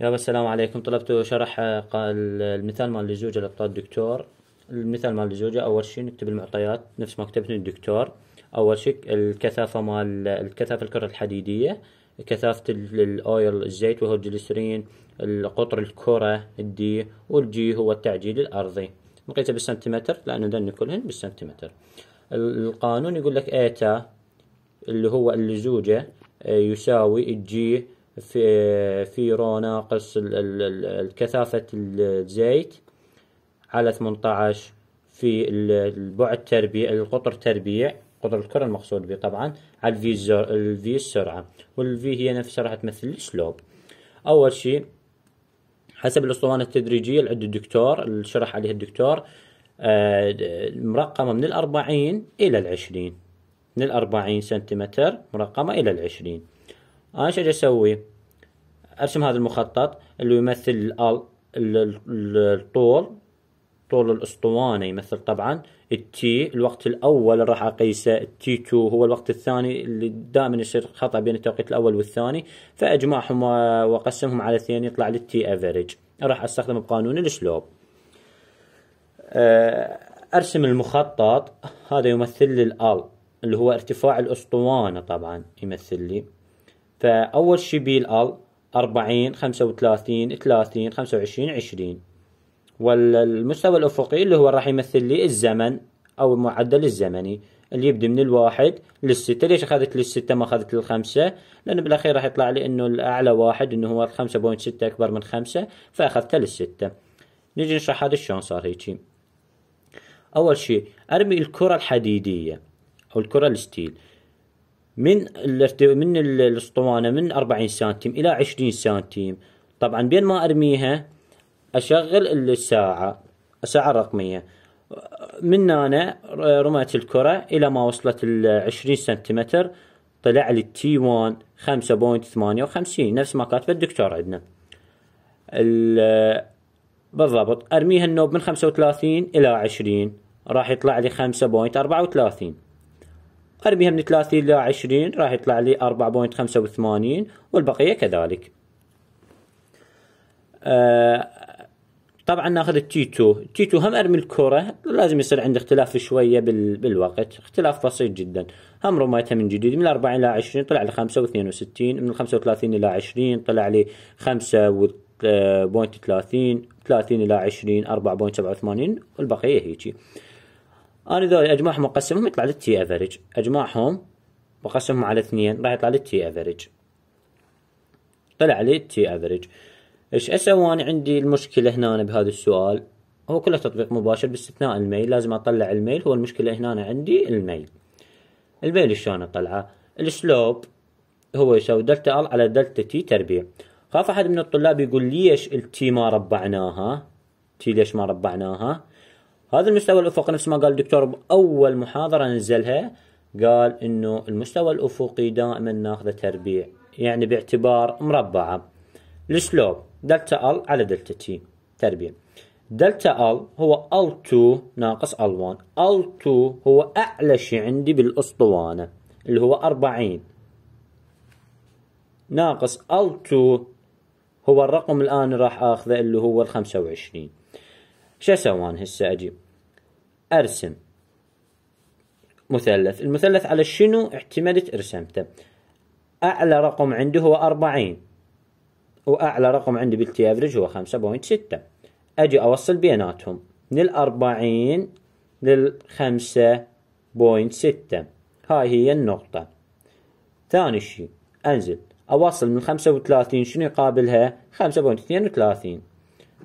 يابا السلام عليكم طلبت شرح آه، المثال مال الزوجة اللي اعطاه الدكتور المثال مال الزوجة أول شيء نكتب المعطيات نفس ما كتبت الدكتور أول شيء الكثافة مال الكثافة الكرة الحديدية كثافة الأويل الزيت وهو الجليسرين قطر الكرة الدي والجي هو التعجيل الأرضي نقيسها بالسنتيمتر لأنه دن كلهن بالسنتيمتر القانون يقول لك ايتا اللي هو اللزوجه آه، يساوي الجي في رو ناقص الكثافة الزيت على 18 في البعد تربيع القطر تربيع قطر الكرة المقصود به طبعا على الفي الفي السرعة والفي هي نفسها راح تمثل السلوب أول شيء حسب الأسطوانة التدريجية اللي عند الدكتور اللي شرح عليها الدكتور آه، مرقمة من الأربعين إلى العشرين من الأربعين سنتيمتر مرقمة إلى العشرين انا شو اسوي ارسم هذا المخطط اللي يمثل الطول طول الاسطوانه يمثل طبعا التي الوقت الاول راح اقيسه التي 2 هو الوقت الثاني اللي دائما يصير خطا بين التوقيت الاول والثاني فاجمعهم واقسمهم على اثنين يطلع لي التي افريج راح استخدم بقانون السلوب آه، ارسم المخطط هذا يمثل لي ال اللي هو ارتفاع الاسطوانه طبعا يمثل لي فأول شي بي الأل أربعين خمسة وثلاثين ثلاثين خمسة وعشرين عشرين والمستوى الأفقي اللي هو راح يمثل لي الزمن أو المعدل الزمني اللي يبدي من الواحد للستة ليش أخذت للستة ما أخذت للخمسة لأنه بالأخير راح يطلع لي أنه الأعلى واحد أنه هو الخمسة بوينت ستة أكبر من خمسة فأخذته للستة نجي نشرح هذا شلون صار هيجي أول شيء أرمي الكرة الحديدية أو الكرة الستيل من من الاسطوانه من 40 سنتيم الى 20 سنتيم طبعا بين ما ارميها اشغل الساعه الساعه الرقميه من هنا رميت الكره الى ما وصلت ال 20 سنتيمتر طلع لي تي 1 5.58 نفس ما كاتبه الدكتور عندنا بالضبط ارميها النوب من 35 الى 20 راح يطلع لي 5.34 ارميها من 30 الى 20 راح يطلع لي 4.85 والبقيه كذلك آه طبعا ناخذ التي 2 التي 2 هم ارمي الكره لازم يصير عندي اختلاف شويه بال... بالوقت اختلاف بسيط جدا هم رميتها من جديد من 40 الى 20 طلع لي 5 من 35 الى 20 طلع لي 5 و... آه، بوينت 30 30 الى 20 4.87 والبقيه هيجي انا ذول اجمعهم واقسمهم يطلع لي التي افريج اجمعهم واقسمهم على اثنين راح يطلع لي التي افريج طلع لي التي افريج ايش اسوي انا عندي المشكله هنا بهذا السؤال هو كله تطبيق مباشر باستثناء الميل لازم اطلع الميل هو المشكله هنا عندي الميل الميل شلون اطلعه السلوب هو يساوي دلتا ال على دلتا تي تربيع خاف احد من الطلاب يقول ليش التي ما ربعناها تي ليش ما ربعناها هذا المستوى الأفقي نفس ما قال الدكتور بأول محاضرة نزلها قال إنه المستوى الأفقي دائما ناخذه تربيع يعني باعتبار مربعة السلوب دلتا ال على دلتا تي تربيع دلتا ال هو ال2 ناقص ال1 ال2 هو أعلى شيء عندي بالأسطوانة اللي هو 40 ناقص ال2 هو الرقم الآن راح آخذه اللي هو ال 25 شو اسوان هسه اجي ارسم مثلث المثلث على شنو اعتمدت رسمته اعلى رقم عندي هو 40 واعلى رقم عندي بالتي افريج هو 5.6 اجي اوصل بيناتهم من ال 40 لل 5.6 هاي هي النقطة ثاني شيء انزل اوصل من 35 شنو يقابلها 5.32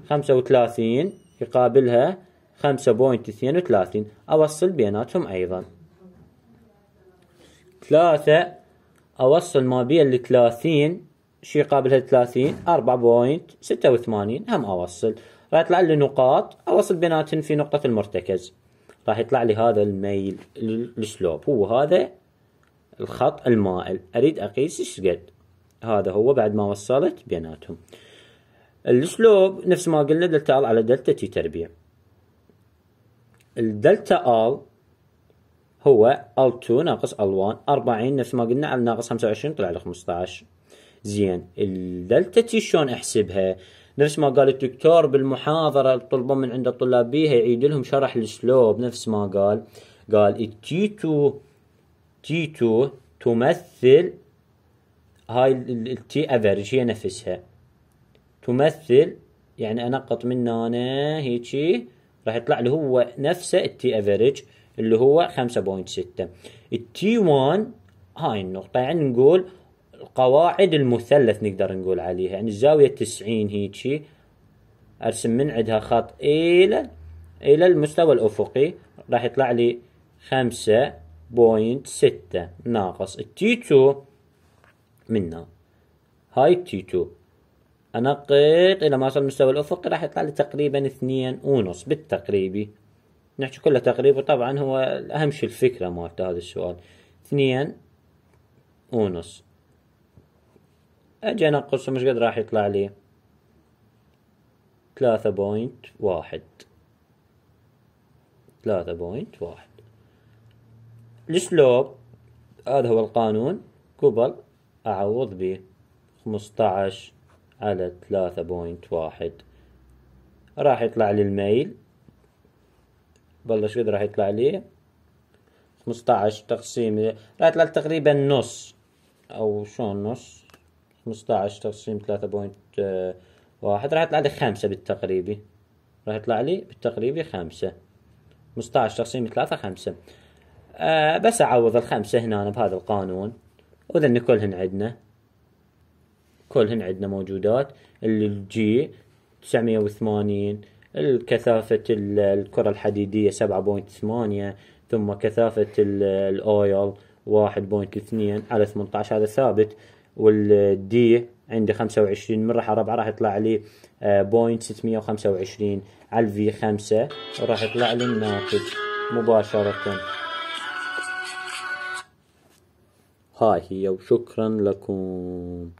35 يقابلها 5.32 أوصل بيناتهم أيضا ثلاثة أوصل ما بين الثلاثين شي يقابلها الثلاثين أربعة بوينت ستة وثمانين هم أوصل راح يطلع لي نقاط أوصل بيناتهم في نقطة المرتكز راح يطلع لي هذا الميل السلوب هو هذا الخط المائل أريد أقيس شقد هذا هو بعد ما وصلت بيناتهم السلوب نفس ما قلنا دلتا ال على دلتا تي تربيع الدلتا ال هو ال2 ناقص ال1 40 نفس ما قلنا على ناقص 25 طلع لي 15 زين الدلتا تي شلون احسبها نفس ما قال الدكتور بالمحاضرة الطلبة من عند الطلاب بيها يعيد لهم شرح السلوب نفس ما قال قال التي 2 تي 2 تمثل هاي التي افريج هي نفسها تمثل يعني انقط من هنا هيجي راح يطلع له هو نفسه التي افريج اللي هو 5.6 التي 1 هاي النقطة يعني نقول القواعد المثلث نقدر نقول عليها يعني الزاوية 90 هيجي ارسم من عندها خط الى الى المستوى الافقي راح يطلع لي 5.6 ناقص التي 2 منا هاي التي 2 انقط الى ما وصل مستوى الافقي راح يطلع لي تقريبا اثنين ونص بالتقريبي نحكي كله تقريبي طبعا هو اهم شي الفكرة مالت هذا السؤال اثنين ونص اجي انقصه مش قد راح يطلع لي ثلاثة بوينت واحد ثلاثة بوينت واحد السلوب هذا هو القانون قبل أعوض به خمسطعش على ثلاثة بوينت واحد راح يطلع لي الميل بالله شقد راح يطلع لي خمسطعش تقسيم راح يطلع لي تقريبا نص او شلون نص خمسطعش تقسيم ثلاثة بوينت واحد راح يطلع لي خمسة بالتقريبي راح يطلع لي بالتقريبي خمسة خمسطعش تقسيم ثلاثة خمسة أه بس اعوض الخمسة هنا بهذا القانون وذن كلهن عندنا كلهن عندنا موجودات الجي 980 الكثافة الكرة الحديدية 7.8 ثم كثافة الأويل 1.2 على 18 هذا ثابت والدي عنده 25 من راح اربعه راح يطلع لي آه، بوينت 625 على الفي 5 راح يطلع لي الناتج مباشرة هاي هي وشكرا لكم